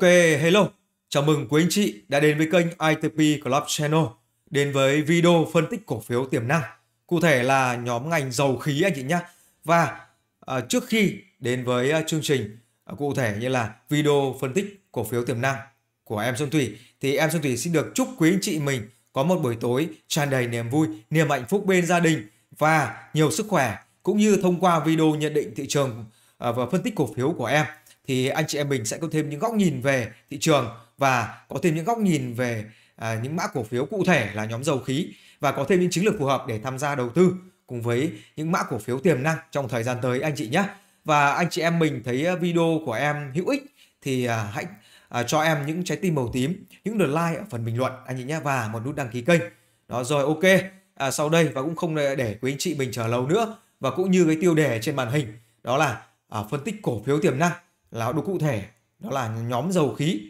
Ok, hello. Chào mừng quý anh chị đã đến với kênh ITP Club Channel đến với video phân tích cổ phiếu tiềm năng, cụ thể là nhóm ngành dầu khí anh chị nhé. Và à, trước khi đến với à, chương trình à, cụ thể như là video phân tích cổ phiếu tiềm năng của em Xuân Thủy thì em Xuân Thủy xin được chúc quý anh chị mình có một buổi tối tràn đầy niềm vui, niềm hạnh phúc bên gia đình và nhiều sức khỏe cũng như thông qua video nhận định thị trường à, và phân tích cổ phiếu của em thì anh chị em mình sẽ có thêm những góc nhìn về thị trường và có thêm những góc nhìn về à, những mã cổ phiếu cụ thể là nhóm dầu khí và có thêm những chiến lược phù hợp để tham gia đầu tư cùng với những mã cổ phiếu tiềm năng trong thời gian tới anh chị nhé. Và anh chị em mình thấy à, video của em hữu ích thì à, hãy à, cho em những trái tim màu tím, những lượt like ở phần bình luận anh chị nhé và một nút đăng ký kênh. Đó rồi ok. À, sau đây và cũng không để quý anh chị mình chờ lâu nữa và cũng như cái tiêu đề trên màn hình đó là à, phân tích cổ phiếu tiềm năng là đủ cụ thể đó là nhóm dầu khí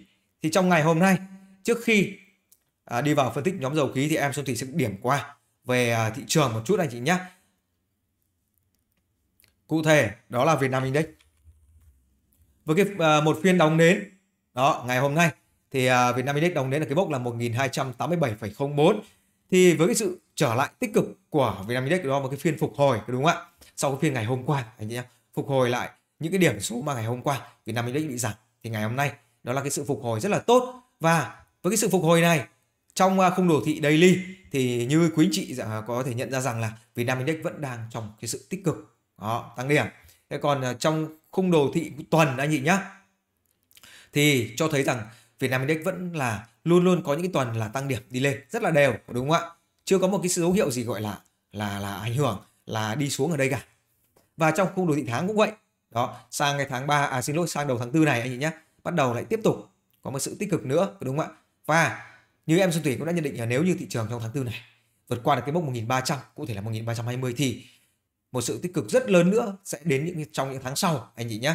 thì trong ngày hôm nay trước khi à, đi vào phân tích nhóm dầu khí thì em Xuân Thủy sẽ điểm qua về à, thị trường một chút anh chị nhé cụ thể đó là Việt Nam Index với cái à, một phiên đóng nến đó ngày hôm nay thì à, Việt Nam Index đóng nến là cái mốc là 1287,04 thì với cái sự trở lại tích cực của Việt Nam Index đó một cái phiên phục hồi đúng không ạ sau cái phiên ngày hôm qua anh chị nhé phục hồi lại những cái điểm số mà ngày hôm qua Việt Nam Index bị giảm thì ngày hôm nay đó là cái sự phục hồi rất là tốt và với cái sự phục hồi này trong à, khung đồ thị daily thì như quý anh chị dạ, có thể nhận ra rằng là Việt Nam Index vẫn đang trong cái sự tích cực đó, tăng điểm thế còn à, trong khung đồ thị tuần anh chị nhá thì cho thấy rằng Việt Nam Index vẫn là luôn luôn có những cái tuần là tăng điểm đi lên rất là đều đúng không ạ chưa có một cái dấu hiệu gì gọi là là là ảnh hưởng là đi xuống ở đây cả và trong khung đồ thị tháng cũng vậy đó sang cái tháng 3 à xin lỗi sang đầu tháng 4 này anh chị nhé bắt đầu lại tiếp tục có một sự tích cực nữa đúng không ạ và như em Xuân Thủy cũng đã nhận định là nếu như thị trường trong tháng 4 này vượt qua được cái mốc 1300 cụ thể là 1320 thì một sự tích cực rất lớn nữa sẽ đến những trong những tháng sau anh chị nhé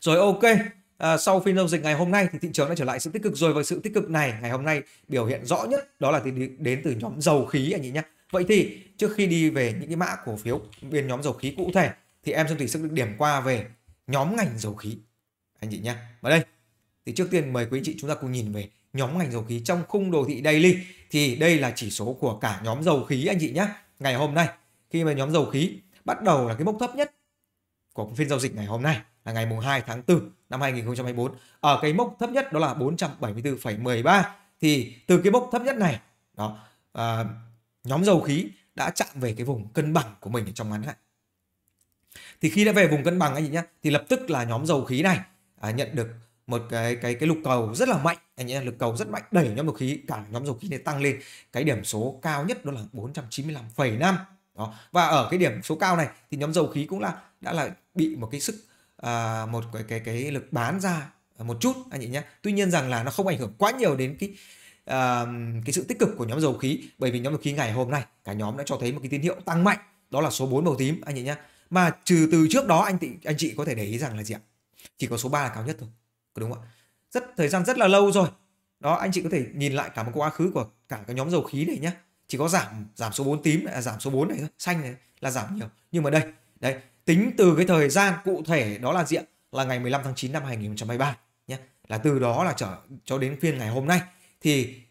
rồi ok à, sau phiên giao dịch ngày hôm nay thì thị trường đã trở lại sự tích cực rồi và sự tích cực này ngày hôm nay biểu hiện rõ nhất đó là đến từ nhóm dầu khí anh chị nhé vậy thì trước khi đi về những cái mã cổ phiếu bên nhóm dầu khí cụ thể thì em Dương Thủy sẽ được điểm qua về nhóm ngành dầu khí anh chị nhé. Và đây thì trước tiên mời quý anh chị chúng ta cùng nhìn về nhóm ngành dầu khí trong khung đồ thị daily thì đây là chỉ số của cả nhóm dầu khí anh chị nhé. Ngày hôm nay khi mà nhóm dầu khí bắt đầu là cái mốc thấp nhất của phiên giao dịch ngày hôm nay là ngày mùng 2 tháng 4 năm 2024 ở cái mốc thấp nhất đó là 474,13 thì từ cái mốc thấp nhất này đó à, nhóm dầu khí đã chạm về cái vùng cân bằng của mình trong ngắn hạn thì khi đã về vùng cân bằng anh chị nhé thì lập tức là nhóm dầu khí này à, nhận được một cái cái cái lục cầu rất là mạnh anh chị nhé lực cầu rất mạnh đẩy nhóm dầu khí cả nhóm dầu khí này tăng lên cái điểm số cao nhất đó là 495,5 đó và ở cái điểm số cao này thì nhóm dầu khí cũng là đã là bị một cái sức à, một cái cái cái lực bán ra một chút anh chị nhé tuy nhiên rằng là nó không ảnh hưởng quá nhiều đến cái à, cái sự tích cực của nhóm dầu khí bởi vì nhóm dầu khí ngày hôm nay cả nhóm đã cho thấy một cái tín hiệu tăng mạnh đó là số 4 màu tím anh chị nhé mà trừ từ trước đó anh chị anh chị có thể để ý rằng là gì ạ chỉ có số 3 là cao nhất thôi có đúng không ạ rất thời gian rất là lâu rồi đó anh chị có thể nhìn lại cả một quá khứ của cả cái nhóm dầu khí này nhá chỉ có giảm giảm số 4 tím này, giảm số 4 này thôi, xanh này là giảm nhiều nhưng mà đây đấy tính từ cái thời gian cụ thể đó là diện là ngày 15 tháng 9 năm 2023 nhé là từ đó là trở cho đến phiên ngày hôm nay thì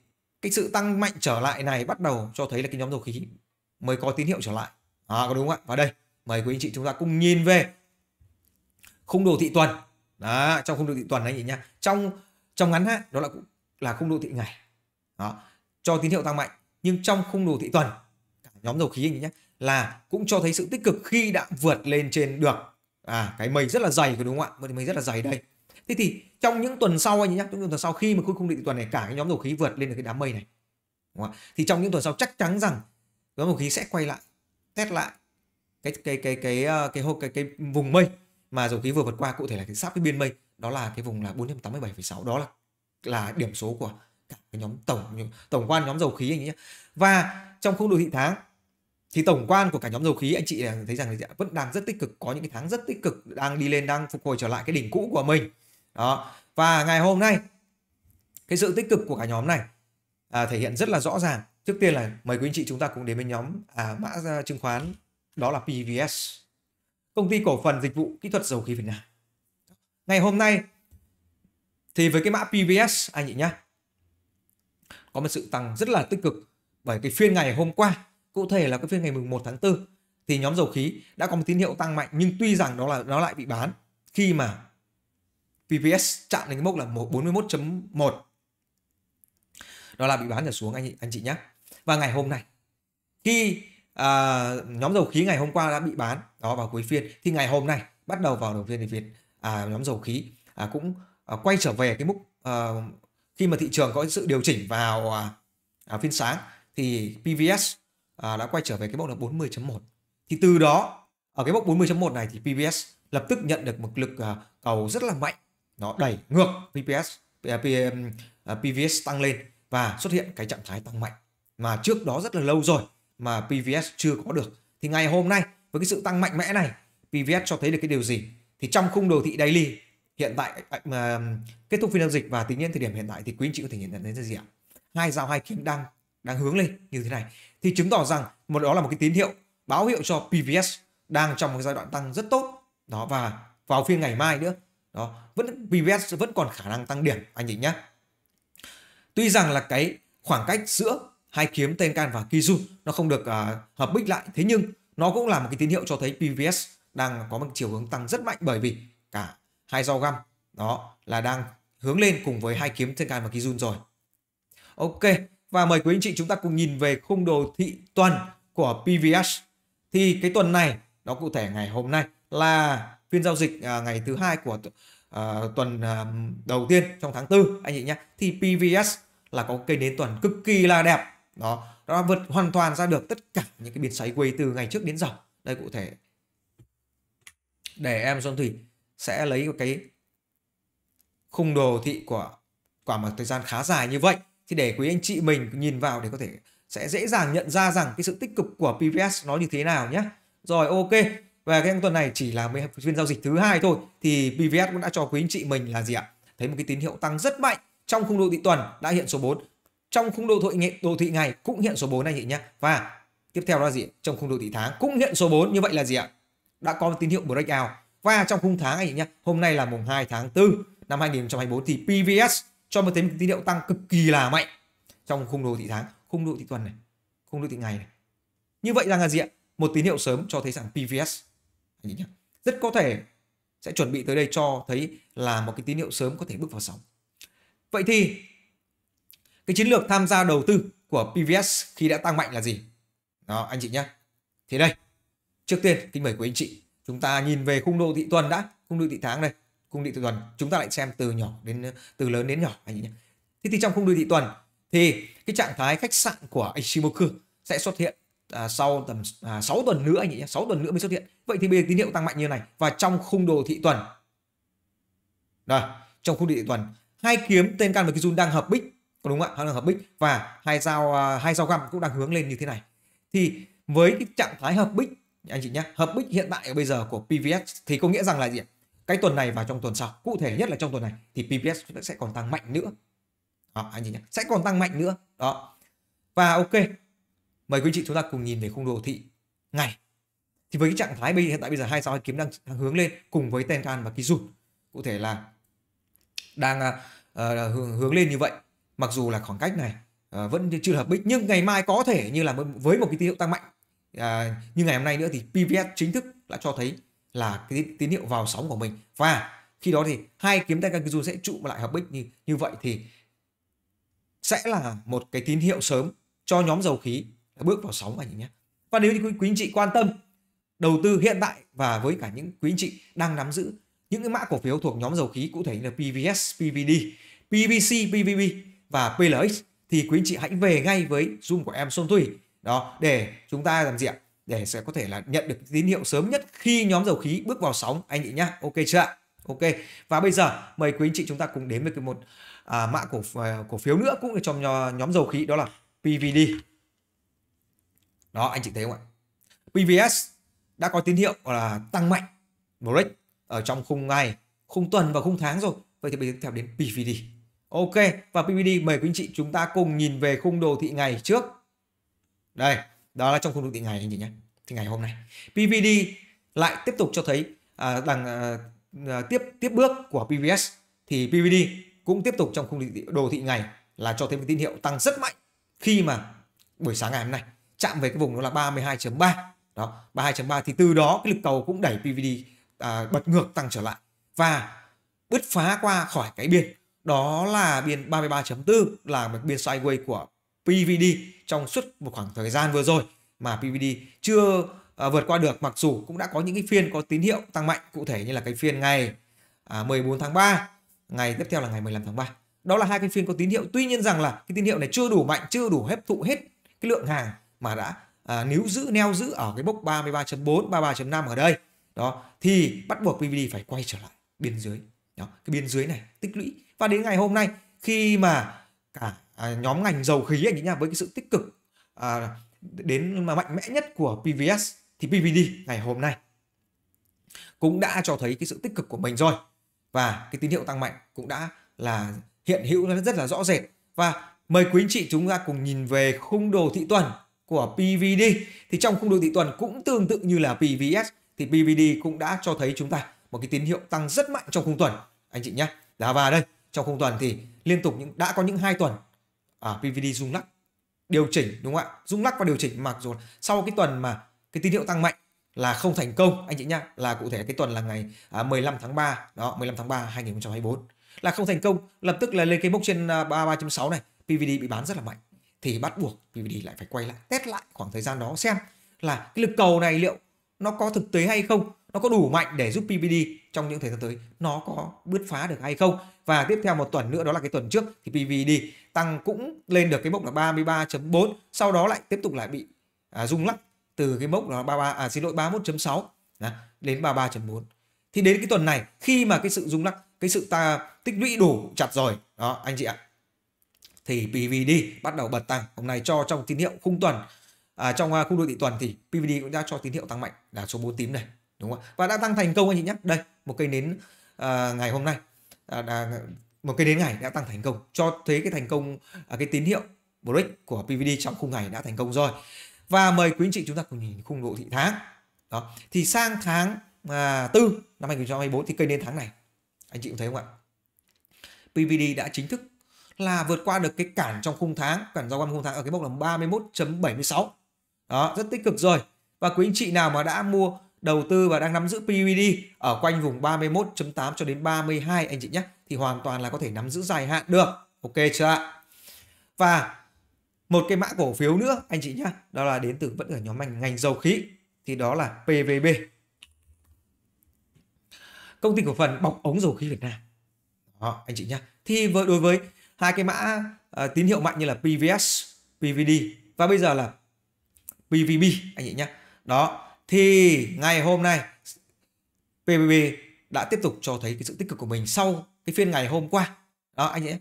cái sự tăng mạnh trở lại này bắt đầu cho thấy là cái nhóm dầu khí mới có tín hiệu trở lại à có đúng không ạ và đây mời quý anh chị chúng ta cùng nhìn về khung đồ thị tuần đó, trong khung đồ thị tuần anh chị nhá trong trong ngắn hạn đó là là khung đồ thị ngày đó cho tín hiệu tăng mạnh nhưng trong khung đồ thị tuần cả nhóm dầu khí anh chị nhé là cũng cho thấy sự tích cực khi đã vượt lên trên được à cái mây rất là dày đúng không ạ mây rất là dày đây thế thì trong những tuần sau anh nhé trong những tuần sau khi mà khung đồ thị tuần này cả cái nhóm dầu khí vượt lên được cái đám mây này đúng không ạ thì trong những tuần sau chắc chắn rằng nhóm dầu khí sẽ quay lại test lại cái cái cái cái ờ, cái cái cái, cái vùng mây mà dầu khí vừa vượt qua cụ thể là cái sát cái biên mây đó là cái vùng là 487,6 đó là là điểm số của cả cái nhóm tổng tổng quan nhóm dầu khí anh nhé và trong khung đồ thị tháng thì tổng quan của cả nhóm dầu khí anh chị thấy rằng vẫn đang rất tích cực có những cái tháng rất tích cực đang đi lên đang phục hồi trở lại cái đỉnh cũ của mình đó và ngày hôm nay cái sự tích cực của cả nhóm này à, thể hiện rất là rõ ràng trước tiên là mời quý anh chị chúng ta cùng đến với nhóm à, mã chứng khoán đó là PVS, công ty cổ phần dịch vụ kỹ thuật dầu khí Việt Nam. Ngày hôm nay thì với cái mã PVS anh chị nhá, có một sự tăng rất là tích cực bởi cái phiên ngày hôm qua, cụ thể là cái phiên ngày mùng 1 tháng 4 thì nhóm dầu khí đã có một tín hiệu tăng mạnh nhưng tuy rằng đó là nó lại bị bán khi mà PVS chạm đến cái mốc là 41.1 đó là bị bán trở xuống anh chị anh chị nhé và ngày hôm nay khi à, nhóm dầu khí ngày hôm qua đã bị bán đó vào cuối phiên thì ngày hôm nay bắt đầu vào đầu phiên thì việt à, nhóm dầu khí à, cũng à, quay trở về cái mức à, ờ, khi mà thị trường có sự điều chỉnh vào à, à, phiên sáng thì PVS à, đã quay trở về cái mốc là 40.1 thì từ đó ở cái mốc 40.1 này thì PVS lập tức nhận được một lực à, cầu rất là mạnh nó đẩy ngược PPS à, PVS à, tăng lên và xuất hiện cái trạng thái tăng mạnh mà trước đó rất là lâu rồi mà PVS chưa có được. Thì ngày hôm nay với cái sự tăng mạnh mẽ này, PVS cho thấy được cái điều gì? Thì trong khung đồ thị daily hiện tại à, mà kết thúc phiên giao dịch và tính đến thời điểm hiện tại thì quý anh chị có thể nhận thấy ra gì ạ? Hai dao hai kiếm đang đang hướng lên như thế này thì chứng tỏ rằng một đó là một cái tín hiệu báo hiệu cho PVS đang trong một giai đoạn tăng rất tốt đó và vào phiên ngày mai nữa đó vẫn PVS vẫn còn khả năng tăng điểm anh chị nhé tuy rằng là cái khoảng cách giữa hai kiếm Tenkan và Kizu nó không được uh, hợp bích lại thế nhưng nó cũng là một cái tín hiệu cho thấy PVS đang có một chiều hướng tăng rất mạnh bởi vì cả hai rau găm đó là đang hướng lên cùng với hai kiếm Tenkan và Kizun rồi ok và mời quý anh chị chúng ta cùng nhìn về khung đồ thị tuần của PVS thì cái tuần này nó cụ thể ngày hôm nay là phiên giao dịch à, ngày thứ hai của à, tuần à, đầu tiên trong tháng 4 anh chị nhé thì PVS là có cây nến tuần cực kỳ là đẹp đó nó đã vượt hoàn toàn ra được tất cả những cái biến xoáy quay từ ngày trước đến giờ đây cụ thể để em Xuân Thủy sẽ lấy một cái khung đồ thị của quả một thời gian khá dài như vậy thì để quý anh chị mình nhìn vào để có thể sẽ dễ dàng nhận ra rằng cái sự tích cực của PVS nó như thế nào nhé. Rồi ok. Và cái tuần này chỉ là phiên giao dịch thứ hai thôi thì PVS cũng đã cho quý anh chị mình là gì ạ? Thấy một cái tín hiệu tăng rất mạnh trong khung đồ thị tuần đã hiện số 4 trong khung đô thị đô thị ngày cũng hiện số 4 anh chị nhé và tiếp theo là gì trong khung đô thị tháng cũng hiện số 4 như vậy là gì ạ đã có tín hiệu breakout và trong khung tháng anh chị nhé hôm nay là mùng 2 tháng 4 năm 2024 thì PVS cho một tín hiệu tăng cực kỳ là mạnh trong khung đô thị tháng khung đô thị tuần này khung đô thị ngày này như vậy rằng là gì ạ một tín hiệu sớm cho thấy rằng PVS anh chị nhé rất có thể sẽ chuẩn bị tới đây cho thấy là một cái tín hiệu sớm có thể bước vào sóng vậy thì cái chiến lược tham gia đầu tư của PVS khi đã tăng mạnh là gì đó anh chị nhé thế đây trước tiên kính mời quý anh chị chúng ta nhìn về khung đô thị tuần đã khung đô thị tháng đây khung đô thị tuần chúng ta lại xem từ nhỏ đến từ lớn đến nhỏ anh chị nhé thế thì trong khung đô thị tuần thì cái trạng thái khách sạn của Ishimoku sẽ xuất hiện à, sau tầm à, 6 tuần nữa anh chị nhé, 6 tuần nữa mới xuất hiện vậy thì bây giờ tín hiệu tăng mạnh như này và trong khung đồ thị tuần rồi trong khung đồ thị tuần hai kiếm tên can và Kizun đang hợp bích có đúng không ạ hai đường hợp bích và hai sao à, hai sao găm cũng đang hướng lên như thế này thì với cái trạng thái hợp bích anh chị nhé hợp bích hiện tại bây giờ của PVS thì có nghĩa rằng là gì cái tuần này và trong tuần sau cụ thể nhất là trong tuần này thì PVS sẽ còn tăng mạnh nữa đó, anh chị nhé sẽ còn tăng mạnh nữa đó và ok mời quý chị chúng ta cùng nhìn về khung đồ thị ngày thì với cái trạng thái bây hiện tại bây giờ hai sao hai kiếm đang, đang hướng lên cùng với tenkan và kijun cụ thể là đang uh, hướng, hướng lên như vậy mặc dù là khoảng cách này à, vẫn chưa hợp bích nhưng ngày mai có thể như là với một cái tín hiệu tăng mạnh à, như ngày hôm nay nữa thì PVS chính thức đã cho thấy là cái tín hiệu vào sóng của mình và khi đó thì hai kiếm tay Kankizun sẽ trụ lại hợp bích như như vậy thì sẽ là một cái tín hiệu sớm cho nhóm dầu khí bước vào sóng anh nhé và nếu như quý, quý anh chị quan tâm đầu tư hiện tại và với cả những quý anh chị đang nắm giữ những cái mã cổ phiếu thuộc nhóm dầu khí cụ thể như là PVS, PVD, PVC, PVB và PLX thì quý anh chị hãy về ngay với Zoom của em Xuân Thủy đó để chúng ta làm gì ạ để sẽ có thể là nhận được tín hiệu sớm nhất khi nhóm dầu khí bước vào sóng anh chị nhá ok chưa ạ ok và bây giờ mời quý anh chị chúng ta cùng đến với một à, mã cổ à, cổ phiếu nữa cũng là trong nhóm dầu khí đó là PVD đó anh chị thấy không ạ PVS đã có tín hiệu là tăng mạnh break ở trong khung ngày khung tuần và khung tháng rồi vậy thì bây giờ theo đến PVD Ok và PVD mời quý anh chị chúng ta cùng nhìn về khung đồ thị ngày trước. Đây, đó là trong khung đồ thị ngày anh chị nhé. Thì ngày hôm nay PVD lại tiếp tục cho thấy à, đằng à, à tiếp tiếp bước của PVS thì PVD cũng tiếp tục trong khung đồ thị ngày là cho thấy một tín hiệu tăng rất mạnh khi mà buổi sáng ngày hôm nay chạm về cái vùng đó là 32.3 đó 32.3 thì từ đó cái lực cầu cũng đẩy PVD à, bật ngược tăng trở lại và bứt phá qua khỏi cái biên đó là biên 33.4 là một biên sideways của PVD trong suốt một khoảng thời gian vừa rồi mà PVD chưa à, vượt qua được mặc dù cũng đã có những cái phiên có tín hiệu tăng mạnh cụ thể như là cái phiên ngày à, 14 tháng 3 ngày tiếp theo là ngày 15 tháng 3 đó là hai cái phiên có tín hiệu tuy nhiên rằng là cái tín hiệu này chưa đủ mạnh chưa đủ hấp thụ hết cái lượng hàng mà đã à, níu giữ neo giữ ở cái bốc 33.4 33.5 ở đây đó thì bắt buộc PVD phải quay trở lại biên dưới đó, cái biên dưới này tích lũy và đến ngày hôm nay khi mà cả à, nhóm ngành dầu khí anh chị nha với cái sự tích cực à, đến mà mạnh mẽ nhất của PVS thì PVD ngày hôm nay cũng đã cho thấy cái sự tích cực của mình rồi và cái tín hiệu tăng mạnh cũng đã là hiện hữu rất là rõ rệt và mời quý anh chị chúng ta cùng nhìn về khung đồ thị tuần của PVD thì trong khung đồ thị tuần cũng tương tự như là PVS thì PVD cũng đã cho thấy chúng ta một cái tín hiệu tăng rất mạnh trong khung tuần anh chị nhé giá và đây trong không tuần thì liên tục những đã có những hai tuần à, PVD rung lắc điều chỉnh đúng không ạ rung lắc và điều chỉnh mặc dù sau cái tuần mà cái tín hiệu tăng mạnh là không thành công anh chị nhá là cụ thể cái tuần là ngày à, 15 tháng 3 đó 15 tháng 3 2024 là không thành công lập tức là lên cái mốc trên 33.6 à, này PVD bị bán rất là mạnh thì bắt buộc PVD lại phải quay lại test lại khoảng thời gian đó xem là cái lực cầu này liệu nó có thực tế hay không nó có đủ mạnh để giúp PVD trong những thời gian tới nó có bứt phá được hay không và tiếp theo một tuần nữa đó là cái tuần trước thì PVD tăng cũng lên được cái mốc là 33.4 sau đó lại tiếp tục lại bị à, rung lắc từ cái mốc là 33 à xin lỗi 31.6 đến 33.4 thì đến cái tuần này khi mà cái sự rung lắc cái sự ta tích lũy đủ chặt rồi đó anh chị ạ thì PVD bắt đầu bật tăng hôm nay cho trong tín hiệu khung tuần à, trong uh, à, khung đô thị tuần thì PVD cũng đã cho tín hiệu tăng mạnh là số 4 tím này đúng không ạ và đã tăng thành công anh chị nhé đây một cây nến à, ngày hôm nay à, đã, một cây nến ngày đã tăng thành công cho thấy cái thành công à, cái tín hiệu break của PVD trong khung ngày đã thành công rồi và mời quý anh chị chúng ta cùng nhìn khung độ thị tháng đó thì sang tháng à, tư năm 2024 thì cây nến tháng này anh chị cũng thấy không ạ PVD đã chính thức là vượt qua được cái cản trong khung tháng cản giao quan khung tháng ở cái mốc là 31.76 đó rất tích cực rồi và quý anh chị nào mà đã mua đầu tư và đang nắm giữ PVD e ở quanh vùng 31.8 cho đến 32 anh chị nhé thì hoàn toàn là có thể nắm giữ dài hạn được ok chưa ạ và một cái mã cổ phiếu nữa anh chị nhé đó là đến từ vẫn ở nhóm ngành ngành dầu khí thì đó là PVB công ty cổ phần bọc ống dầu khí Việt Nam đó, anh chị nhé thì với đối với hai cái mã uh, tín hiệu mạnh như là PVS PVD và bây giờ là PVB anh chị nhé đó thì ngày hôm nay PBB đã tiếp tục cho thấy cái sự tích cực của mình sau cái phiên ngày hôm qua đó anh ấy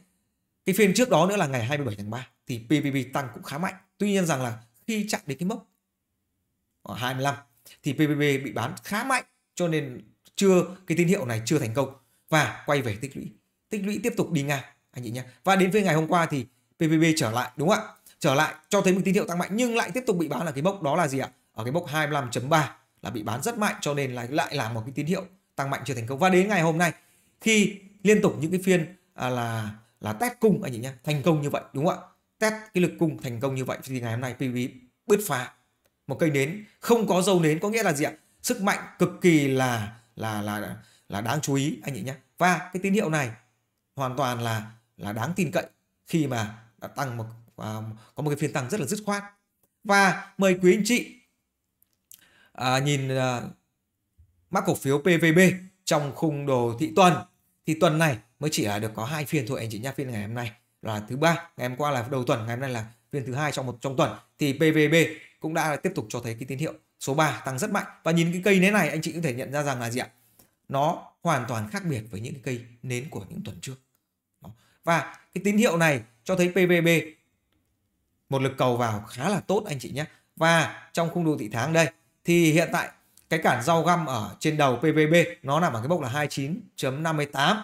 cái phiên trước đó nữa là ngày 27 tháng 3 thì PBB tăng cũng khá mạnh tuy nhiên rằng là khi chạm đến cái mốc ở 25 thì PBB bị bán khá mạnh cho nên chưa cái tín hiệu này chưa thành công và quay về tích lũy tích lũy tiếp tục đi ngang anh chị nhé và đến với ngày hôm qua thì PBB trở lại đúng không ạ trở lại cho thấy một tín hiệu tăng mạnh nhưng lại tiếp tục bị bán là cái mốc đó là gì ạ ở cái mốc 25.3 là bị bán rất mạnh cho nên lại lại là một cái tín hiệu tăng mạnh chưa thành công và đến ngày hôm nay khi liên tục những cái phiên à, là là test cung anh chị nhé thành công như vậy đúng không ạ test cái lực cung thành công như vậy thì ngày hôm nay PV bứt phá một cây nến không có dâu nến có nghĩa là gì ạ sức mạnh cực kỳ là là là là đáng chú ý anh chị nhé và cái tín hiệu này hoàn toàn là là đáng tin cậy khi mà đã tăng một à, có một cái phiên tăng rất là dứt khoát và mời quý anh chị à, nhìn à, mắc cổ phiếu PVB trong khung đồ thị tuần thì tuần này mới chỉ là được có hai phiên thôi anh chị nhá phiên ngày hôm nay là thứ ba ngày hôm qua là đầu tuần ngày hôm nay là phiên thứ hai trong một trong tuần thì PVB cũng đã tiếp tục cho thấy cái tín hiệu số 3 tăng rất mạnh và nhìn cái cây nến này anh chị có thể nhận ra rằng là gì ạ nó hoàn toàn khác biệt với những cái cây nến của những tuần trước và cái tín hiệu này cho thấy PVB một lực cầu vào khá là tốt anh chị nhé và trong khung đồ thị tháng đây thì hiện tại cái cản rau găm ở trên đầu PVB nó nằm ở cái mốc là 29.58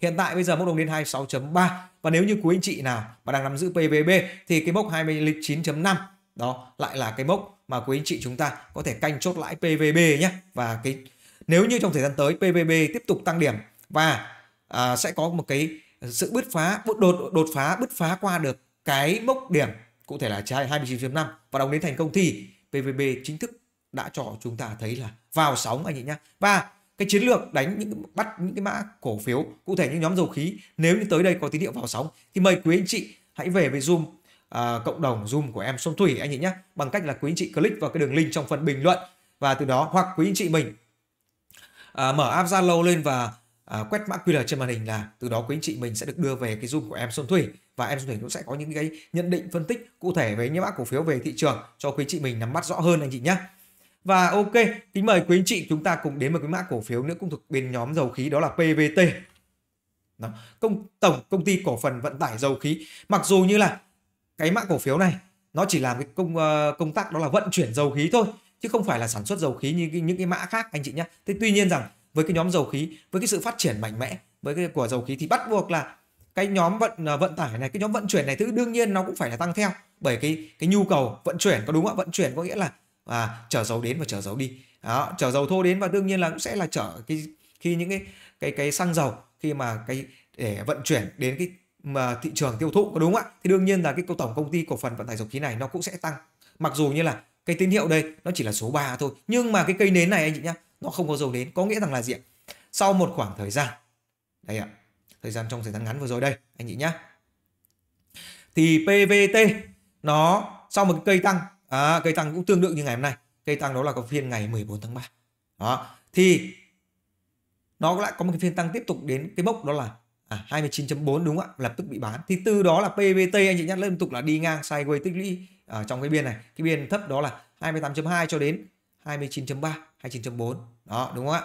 hiện tại bây giờ mốc đồng đến 26.3 và nếu như quý anh chị nào mà đang nắm giữ PVB thì cái mốc 29.5 đó lại là cái mốc mà quý anh chị chúng ta có thể canh chốt lãi PVB nhé và cái nếu như trong thời gian tới PVB tiếp tục tăng điểm và à, sẽ có một cái sự bứt phá đột đột phá bứt phá qua được cái mốc điểm cụ thể là trái 29.5 và đồng đến thành công thì PVB chính thức đã cho chúng ta thấy là vào sóng anh chị nhé và cái chiến lược đánh những bắt những cái mã cổ phiếu cụ thể những nhóm dầu khí nếu như tới đây có tín hiệu vào sóng thì mời quý anh chị hãy về với zoom à, cộng đồng zoom của em sông thủy anh chị nhé bằng cách là quý anh chị click vào cái đường link trong phần bình luận và từ đó hoặc quý anh chị mình à, mở app zalo lên và à, quét mã qr trên màn hình là từ đó quý anh chị mình sẽ được đưa về cái zoom của em sông thủy và em sông thủy cũng sẽ có những cái nhận định phân tích cụ thể về những mã cổ phiếu về thị trường cho quý anh chị mình nắm bắt rõ hơn anh chị nhé và ok, kính mời quý anh chị chúng ta cùng đến một cái mã cổ phiếu nữa cũng thuộc bên nhóm dầu khí đó là PVT. Đó, công tổng công ty cổ phần vận tải dầu khí. Mặc dù như là cái mã cổ phiếu này nó chỉ làm cái công uh, công tác đó là vận chuyển dầu khí thôi chứ không phải là sản xuất dầu khí như cái, những cái mã khác anh chị nhé. Thế tuy nhiên rằng với cái nhóm dầu khí, với cái sự phát triển mạnh mẽ với cái của dầu khí thì bắt buộc là cái nhóm vận ờ, vận tải này, cái nhóm vận chuyển này thứ đương nhiên nó cũng phải là tăng theo bởi cái cái nhu cầu vận chuyển có đúng không ạ? Vận chuyển có nghĩa là à, chở dầu đến và chở dầu đi đó, chở dầu thô đến và đương nhiên là cũng sẽ là chở cái khi những cái cái cái xăng dầu khi mà cái để vận chuyển đến cái mà thị trường tiêu thụ có đúng không ạ thì đương nhiên là cái tổng công ty cổ phần vận tải dầu khí này nó cũng sẽ tăng mặc dù như là cái tín hiệu đây nó chỉ là số 3 thôi nhưng mà cái cây nến này anh chị nhá nó không có dầu nến có nghĩa rằng là gì ạ sau một khoảng thời gian đây ạ thời gian trong thời gian ngắn vừa rồi đây anh chị nhá thì PVT nó sau một cái cây tăng à, cây tăng cũng tương tự như ngày hôm nay cây tăng đó là có phiên ngày 14 tháng 3 đó thì nó lại có một cái phiên tăng tiếp tục đến cái mốc đó là à, 29.4 đúng không ạ lập tức bị bán thì từ đó là PVT anh chị nhắc liên tục là đi ngang sideways tích lũy ở trong cái biên này cái biên thấp đó là 28.2 cho đến 29.3 29.4 đó đúng không ạ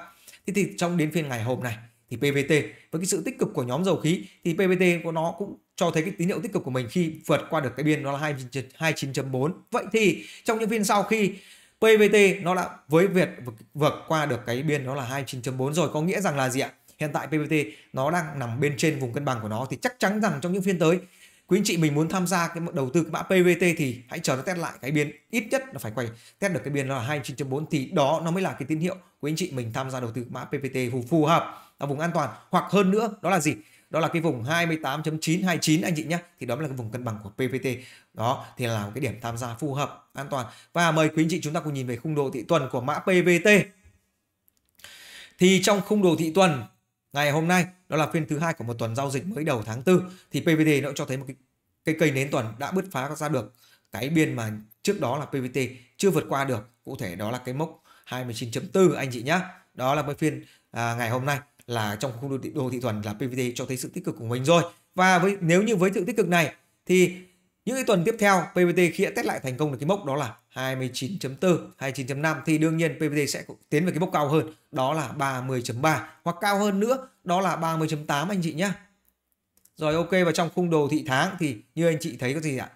thì thì trong đến phiên ngày hôm này thì PVT với cái sự tích cực của nhóm dầu khí thì PVT của nó cũng cho thấy cái tín hiệu tích cực của mình khi vượt qua được cái biên nó là 29.4. Vậy thì trong những phiên sau khi PVT nó đã với Việt vượt qua được cái biên nó là 29.4 rồi có nghĩa rằng là gì ạ? Hiện tại PVT nó đang nằm bên trên vùng cân bằng của nó thì chắc chắn rằng trong những phiên tới quý anh chị mình muốn tham gia cái đầu tư cái mã PVT thì hãy chờ nó test lại cái biên ít nhất là phải quay test được cái biên đó là 29.4 thì đó nó mới là cái tín hiệu quý anh chị mình tham gia đầu tư mã PVT phù hợp ở vùng an toàn hoặc hơn nữa đó là gì? đó là cái vùng 28.929 anh chị nhé thì đó là cái vùng cân bằng của PPT đó thì là một cái điểm tham gia phù hợp an toàn và mời quý anh chị chúng ta cùng nhìn về khung đồ thị tuần của mã PVT thì trong khung đồ thị tuần ngày hôm nay đó là phiên thứ hai của một tuần giao dịch mới đầu tháng 4 thì PVT nó cho thấy một cái, cái cây nến tuần đã bứt phá ra được cái biên mà trước đó là PVT chưa vượt qua được cụ thể đó là cái mốc 29.4 anh chị nhé đó là cái phiên à, ngày hôm nay là trong khu đô thị, đô thị thuần là PVT cho thấy sự tích cực của mình rồi và với nếu như với sự tích cực này thì những cái tuần tiếp theo PVT khi đã test lại thành công được cái mốc đó là 29.4, 29.5 thì đương nhiên PVT sẽ tiến về cái mốc cao hơn, đó là 30.3 hoặc cao hơn nữa, đó là 30.8 anh chị nhé. Rồi ok và trong khung đồ thị tháng thì như anh chị thấy có gì ạ?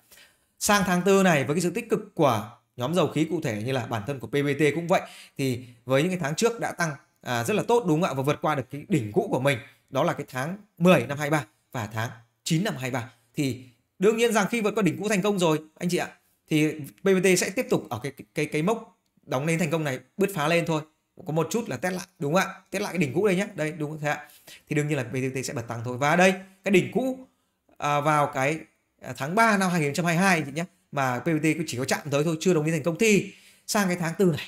Sang tháng tư này với cái sự tích cực của nhóm dầu khí cụ thể như là bản thân của PVT cũng vậy thì với những cái tháng trước đã tăng à, rất là tốt đúng không ạ và vượt qua được cái đỉnh cũ của mình đó là cái tháng 10 năm 23 và tháng 9 năm 23 thì đương nhiên rằng khi vượt qua đỉnh cũ thành công rồi anh chị ạ thì PVT sẽ tiếp tục ở cái cái cái mốc đóng lên thành công này bứt phá lên thôi có một chút là test lại đúng không ạ test lại cái đỉnh cũ đây nhé đây đúng không thế ạ thì đương nhiên là PVT sẽ bật tăng thôi và đây cái đỉnh cũ à, vào cái à, tháng 3 năm 2022 chị nhé mà PVT cũng chỉ có chạm tới thôi chưa đồng ý thành công thì sang cái tháng 4 này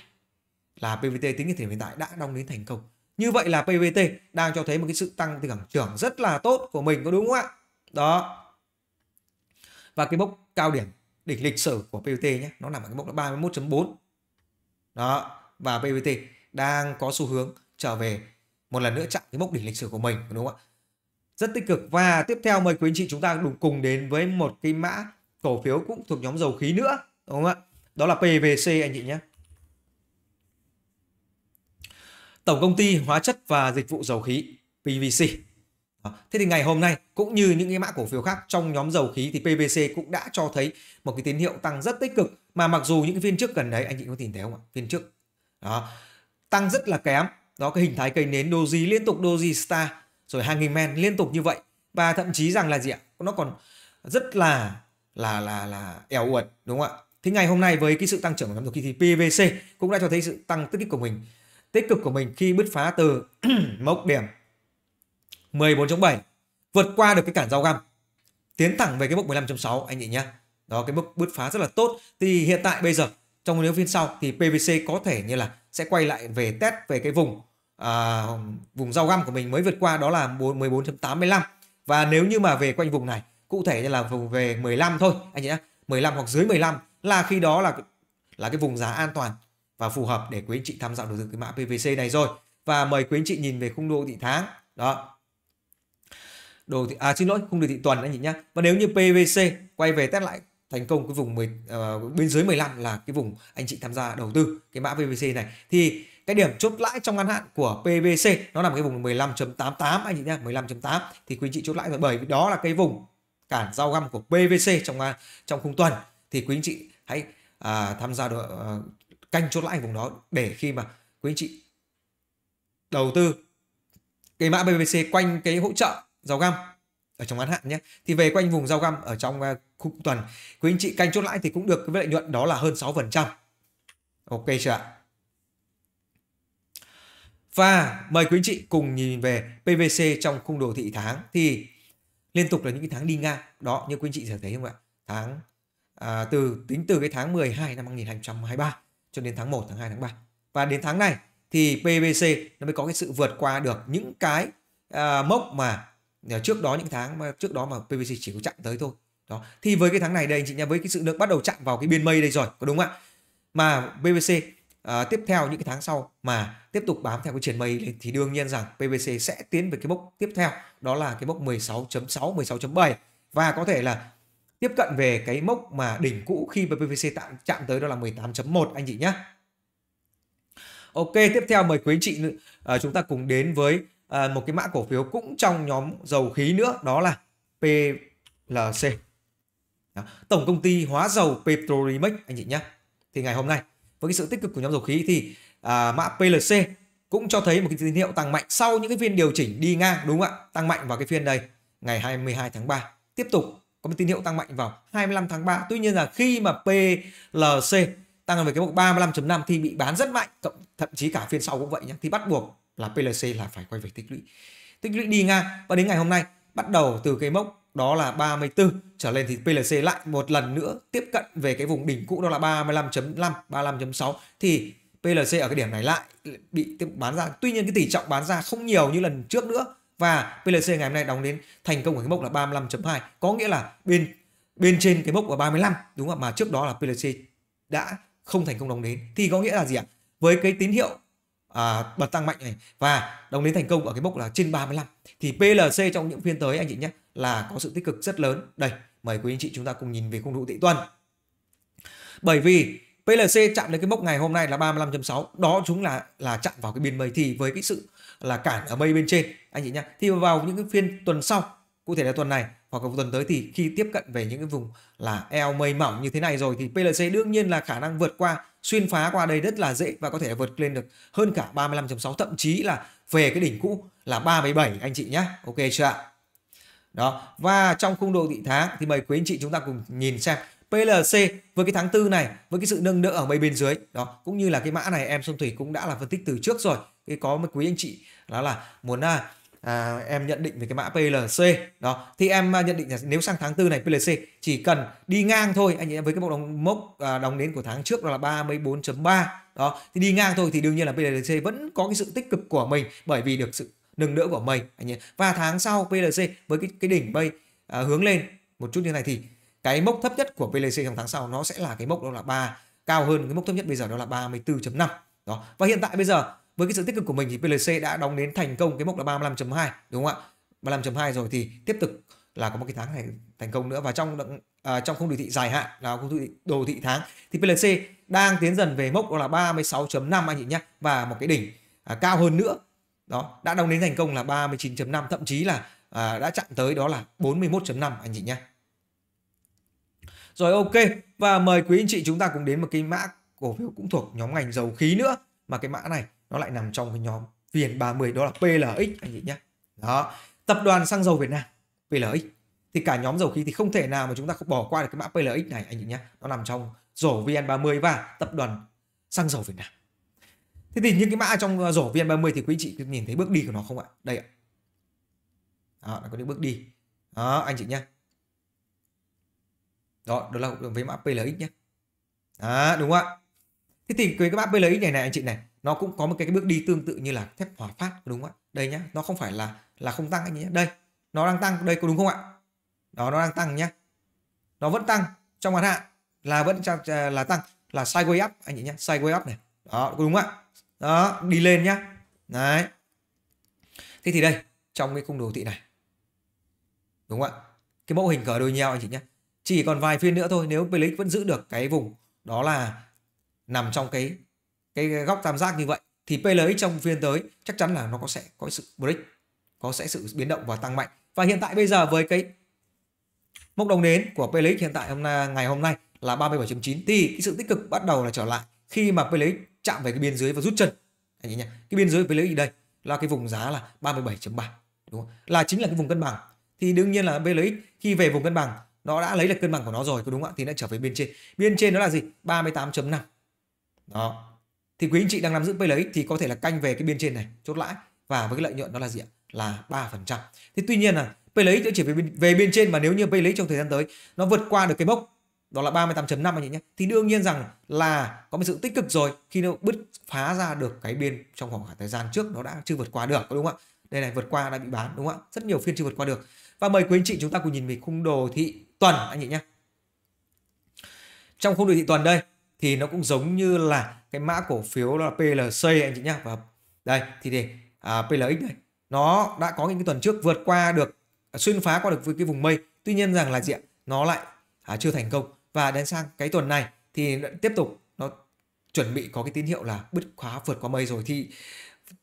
là PVT tính đến thời điểm hiện tại đã đong đến thành công. Như vậy là PVT đang cho thấy một cái sự tăng trưởng trưởng rất là tốt của mình có đúng không ạ? Đó. Và cái mốc cao điểm đỉnh lịch sử của PVT nhé, nó nằm ở cái mốc là 31.4. Đó, và PVT đang có xu hướng trở về một lần nữa chạm cái mốc đỉnh lịch sử của mình đúng không ạ? Rất tích cực và tiếp theo mời quý anh chị chúng ta cùng cùng đến với một cái mã cổ phiếu cũng thuộc nhóm dầu khí nữa đúng không ạ? Đó là PVC anh chị nhé. Tổng công ty hóa chất và dịch vụ dầu khí PVC. Thế thì ngày hôm nay cũng như những cái mã cổ phiếu khác trong nhóm dầu khí thì PVC cũng đã cho thấy một cái tín hiệu tăng rất tích cực mà mặc dù những phiên trước gần đấy anh chị có tìm thấy không ạ? Phiên trước. Đó. Tăng rất là kém. Đó cái hình thái cây nến doji liên tục doji star rồi hanging man liên tục như vậy và thậm chí rằng là gì ạ? Nó còn rất là là là là eo uột đúng không ạ? Thế ngày hôm nay với cái sự tăng trưởng của nhóm dầu khí thì PVC cũng đã cho thấy sự tăng tích cực của mình tích cực của mình khi bứt phá từ mốc điểm 14.7 vượt qua được cái cản giao găm tiến thẳng về cái mốc 15.6 anh chị nhé đó cái mức bứt phá rất là tốt thì hiện tại bây giờ trong những phiên sau thì PVC có thể như là sẽ quay lại về test về cái vùng à, vùng giao găm của mình mới vượt qua đó là 14.85 và nếu như mà về quanh vùng này cụ thể như là vùng về 15 thôi anh chị nhé 15 hoặc dưới 15 là khi đó là là cái vùng giá an toàn và phù hợp để quý anh chị tham gia đầu tư cái mã PVC này rồi. Và mời quý anh chị nhìn về khung đồ thị tháng. Đó. Đồ thị à xin lỗi, khung đồ thị tuần anh chị nhé. Và nếu như PVC quay về test lại thành công cái vùng 10, uh, ờ, bên dưới 15 là cái vùng anh chị tham gia đầu tư cái mã PVC này thì cái điểm chốt lãi trong ngắn hạn của PVC nó nằm cái vùng 15.88 anh chị nhé 15.8 thì quý anh chị chốt lãi rồi bởi vì đó là cái vùng cản giao găm của PVC trong à, trong khung tuần thì quý anh chị hãy à, tham gia được, canh chốt lãi vùng đó để khi mà quý anh chị đầu tư cái mã BVC quanh cái hỗ trợ rau găm ở trong ngắn hạn nhé thì về quanh vùng rau găm ở trong uh, khu tuần quý anh chị canh chốt lãi thì cũng được với lợi nhuận đó là hơn 6% ok chưa ạ và mời quý anh chị cùng nhìn về PVC trong khung đồ thị tháng thì liên tục là những cái tháng đi ngang đó như quý anh chị sẽ thấy không ạ tháng à, từ tính từ cái tháng 12 năm 2023 cho đến tháng 1, tháng 2, tháng 3. Và đến tháng này thì PVC nó mới có cái sự vượt qua được những cái à, mốc mà à, trước đó những tháng mà trước đó mà PVC chỉ có chạm tới thôi. Đó. Thì với cái tháng này đây anh chị nha với cái sự lượng bắt đầu chạm vào cái biên mây đây rồi, có đúng không ạ? Mà PVC à, tiếp theo những cái tháng sau mà tiếp tục bám theo cái triển mây thì đương nhiên rằng PVC sẽ tiến về cái mốc tiếp theo đó là cái mốc 16.6 16.7 và có thể là tiếp cận về cái mốc mà đỉnh cũ khi PVC tạm chạm tới đó là 18.1 anh chị nhé. Ok, tiếp theo mời quý anh chị à, chúng ta cùng đến với à, một cái mã cổ phiếu cũng trong nhóm dầu khí nữa đó là PLC. Đó. Tổng công ty hóa dầu Petrolimex anh chị nhé. Thì ngày hôm nay với cái sự tích cực của nhóm dầu khí thì à, mã PLC cũng cho thấy một cái tín hiệu tăng mạnh sau những cái phiên điều chỉnh đi ngang đúng không ạ? Tăng mạnh vào cái phiên đây ngày 22 tháng 3 tiếp tục có một tín hiệu tăng mạnh vào 25 tháng 3 tuy nhiên là khi mà PLC tăng về cái mức 35.5 thì bị bán rất mạnh cộng thậm chí cả phiên sau cũng vậy nhé thì bắt buộc là PLC là phải quay về tích lũy tích lũy đi ngang và đến ngày hôm nay bắt đầu từ cái mốc đó là 34 trở lên thì PLC lại một lần nữa tiếp cận về cái vùng đỉnh cũ đó là 35.5 35.6 thì PLC ở cái điểm này lại bị tiếp bán ra tuy nhiên cái tỷ trọng bán ra không nhiều như lần trước nữa và PLC ngày hôm nay đóng đến thành công ở cái mốc là 35.2 có nghĩa là bên bên trên cái mốc là 35 đúng không mà trước đó là PLC đã không thành công đóng đến thì có nghĩa là gì ạ với cái tín hiệu à, bật tăng mạnh này và đóng đến thành công ở cái mốc là trên 35 thì PLC trong những phiên tới anh chị nhé là có sự tích cực rất lớn đây mời quý anh chị chúng ta cùng nhìn về khung độ tỷ tuần bởi vì PLC chạm đến cái mốc ngày hôm nay là 35.6 đó chúng là là chạm vào cái biên mây thì với cái sự là cản ở mây bên trên anh chị nhá thì vào những cái phiên tuần sau cụ thể là tuần này hoặc là tuần tới thì khi tiếp cận về những cái vùng là eo mây mỏng như thế này rồi thì PLC đương nhiên là khả năng vượt qua xuyên phá qua đây rất là dễ và có thể vượt lên được hơn cả 35.6 thậm chí là về cái đỉnh cũ là 37 anh chị nhá. ok chưa ạ đó và trong khung độ thị tháng thì mời quý anh chị chúng ta cùng nhìn xem PLC với cái tháng tư này với cái sự nâng đỡ ở mây bên dưới đó cũng như là cái mã này em Xuân Thủy cũng đã là phân tích từ trước rồi cái có một quý anh chị đó là muốn là à, em nhận định về cái mã PLC đó thì em à, nhận định là nếu sang tháng tư này PLC chỉ cần đi ngang thôi anh em với cái mốc đóng mốc à, đồng đến của tháng trước đó là 34.3 đó thì đi ngang thôi thì đương nhiên là PLC vẫn có cái sự tích cực của mình bởi vì được sự nâng đỡ của mình anh em và tháng sau PLC với cái cái đỉnh bay à, hướng lên một chút như này thì cái mốc thấp nhất của PLC trong tháng sau nó sẽ là cái mốc đó là 3 cao hơn cái mốc thấp nhất bây giờ đó là 34.5 đó và hiện tại bây giờ với cái sự tích cực của mình thì PLC đã đóng đến thành công cái mốc là 35.2 đúng không ạ 35.2 rồi thì tiếp tục là có một cái tháng này thành công nữa và trong à, trong không đồ thị dài hạn là khung đồ thị, tháng thì PLC đang tiến dần về mốc đó là 36.5 anh chị nhé và một cái đỉnh à, cao hơn nữa đó đã đóng đến thành công là 39.5 thậm chí là à, đã chạm tới đó là 41.5 anh chị nhé rồi ok và mời quý anh chị chúng ta cùng đến một cái mã cổ phiếu cũng thuộc nhóm ngành dầu khí nữa mà cái mã này nó lại nằm trong cái nhóm VN30 đó là PLX anh chị nhé đó tập đoàn xăng dầu Việt Nam PLX thì cả nhóm dầu khí thì không thể nào mà chúng ta không bỏ qua được cái mã PLX này anh chị nhé nó nằm trong rổ VN30 và tập đoàn xăng dầu Việt Nam thế thì những cái mã trong ờ, rổ VN30 thì quý chị nhìn thấy bước đi của nó không ạ đây ạ đó, nó có những bước đi đó anh chị nhé đó đó là với mã PLX nhé đó đúng không ạ thế thì với cái mã PLX này này anh chị này nó cũng có một cái, cái bước đi tương tự như là thép hỏa phát đúng không ạ đây nhá nó không phải là là không tăng anh nhé đây nó đang tăng đây có đúng không ạ đó nó đang tăng nhá nó vẫn tăng trong ngắn hạn là vẫn là tăng là sideways up anh chị nhá sideways up này đó có đúng không ạ đó đi lên nhá đấy thế thì đây trong cái khung đồ thị này đúng không ạ cái mẫu hình cờ đôi nhau anh chị nhé chỉ còn vài phiên nữa thôi nếu Pelix vẫn giữ được cái vùng đó là nằm trong cái cái góc tam giác như vậy thì PLX trong phiên tới chắc chắn là nó có sẽ có sự break có sẽ sự biến động và tăng mạnh và hiện tại bây giờ với cái mốc đồng đến của PLX hiện tại hôm nay ngày hôm nay là 37.9 thì cái sự tích cực bắt đầu là trở lại khi mà PLX chạm về cái biên dưới và rút chân anh nhỉ cái biên dưới PLX đây là cái vùng giá là 37.3 đúng không? là chính là cái vùng cân bằng thì đương nhiên là PLX khi về vùng cân bằng nó đã lấy được cân bằng của nó rồi có đúng không ạ thì nó trở về biên trên biên trên nó là gì 38.5 đó thì quý anh chị đang nắm giữ PLX thì có thể là canh về cái biên trên này chốt lãi và với cái lợi nhuận đó là gì ạ là 3%. Thế tuy nhiên là PLX sẽ chỉ về bên, về bên trên mà nếu như PLX trong thời gian tới nó vượt qua được cái mốc đó là 38.5 anh chị nhé thì đương nhiên rằng là có một sự tích cực rồi khi nó bứt phá ra được cái biên trong khoảng thời gian trước nó đã chưa vượt qua được đúng không ạ đây này vượt qua đã bị bán đúng không ạ rất nhiều phiên chưa vượt qua được và mời quý anh chị chúng ta cùng nhìn về khung đồ thị tuần anh chị nhé trong khung đồ thị tuần đây thì nó cũng giống như là cái mã cổ phiếu là PLC anh chị nhá và đây thì đây à, PLX này nó đã có những cái tuần trước vượt qua được à, xuyên phá qua được với cái vùng mây tuy nhiên rằng là gì ạ nó lại à, chưa thành công và đến sang cái tuần này thì tiếp tục nó chuẩn bị có cái tín hiệu là bứt khóa vượt qua mây rồi thì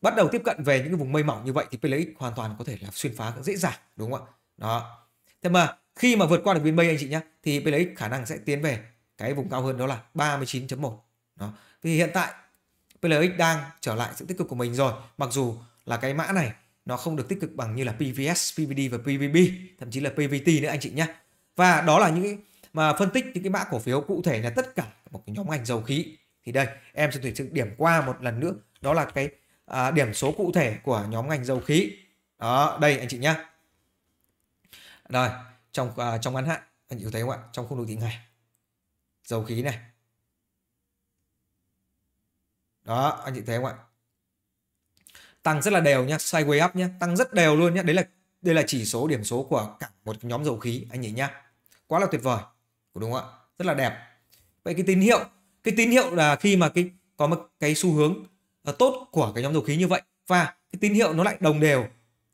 bắt đầu tiếp cận về những cái vùng mây mỏng như vậy thì PLX hoàn toàn có thể là xuyên phá dễ dàng đúng không ạ đó thế mà khi mà vượt qua được biên mây anh chị nhé thì PLX khả năng sẽ tiến về cái vùng cao hơn đó là 39.1 đó vì hiện tại PLX đang trở lại sự tích cực của mình rồi mặc dù là cái mã này nó không được tích cực bằng như là PVS, PVD và PVB thậm chí là PVT nữa anh chị nhé và đó là những mà phân tích những cái mã cổ phiếu cụ thể là tất cả một cái nhóm ngành dầu khí thì đây em sẽ thủy sự điểm qua một lần nữa đó là cái à, điểm số cụ thể của nhóm ngành dầu khí đó đây anh chị nhé rồi trong à, trong ngắn hạn anh chị thấy không ạ trong khung đồ thị ngày dầu khí này đó anh chị thấy không ạ tăng rất là đều nhá sideways up nhá tăng rất đều luôn nhá đấy là đây là chỉ số điểm số của cả một nhóm dầu khí anh nhìn nhá quá là tuyệt vời đúng không ạ rất là đẹp vậy cái tín hiệu cái tín hiệu là khi mà cái có một cái xu hướng ờ, tốt của cái nhóm dầu khí như vậy và cái tín hiệu nó lại đồng đều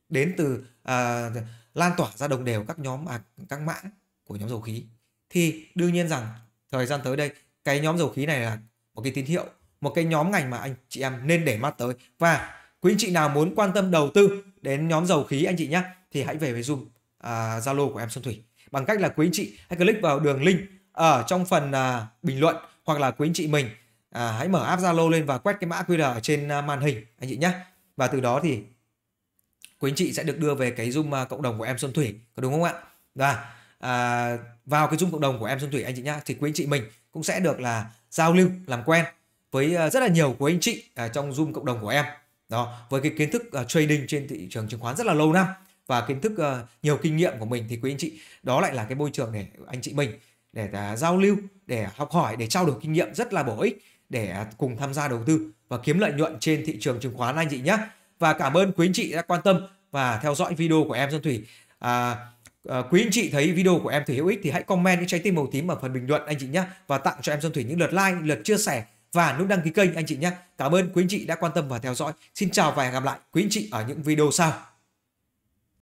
đến từ uh, lan tỏa ra đồng đều các nhóm à, các mã của nhóm dầu khí thì đương nhiên rằng thời gian tới đây cái nhóm dầu khí này là một cái tín hiệu một cái nhóm ngành mà anh chị em nên để mắt tới và quý anh chị nào muốn quan tâm đầu tư đến nhóm dầu khí anh chị nhé thì hãy về với zoom à, zalo à, của em xuân thủy bằng cách là quý anh chị hãy click vào đường link ở trong phần à, bình luận hoặc là quý anh chị mình à, hãy mở app zalo lên và quét cái mã qr ở trên à, màn hình anh chị nhé và từ đó thì quý anh chị sẽ được đưa về cái zoom à, cộng đồng của em xuân thủy có đúng không ạ và à, vào cái dung cộng đồng của em Xuân Thủy anh chị nhá thì quý anh chị mình cũng sẽ được là giao lưu làm quen với à, rất là nhiều của anh chị à, trong Zoom cộng đồng của em đó với cái kiến thức uh, trading trên thị trường chứng khoán rất là lâu năm và kiến thức uh, nhiều kinh nghiệm của mình thì quý anh chị đó lại là cái môi trường để anh chị mình để uh, giao lưu để học hỏi để trao đổi kinh nghiệm rất là bổ ích để cùng tham gia đầu tư và kiếm lợi nhuận trên thị trường chứng khoán anh chị nhé và cảm ơn quý anh chị đã quan tâm và theo dõi video của em Xuân Thủy à, Ờ, quý anh chị thấy video của em Thủy hữu ích thì hãy comment những trái tim màu tím ở phần bình luận anh chị nhé và tặng cho em Xuân Thủy những lượt like, lượt chia sẻ và nút đăng ký kênh anh chị nhé. Cảm ơn quý anh chị đã quan tâm và theo dõi. Xin chào và hẹn gặp lại quý anh chị ở những video sau.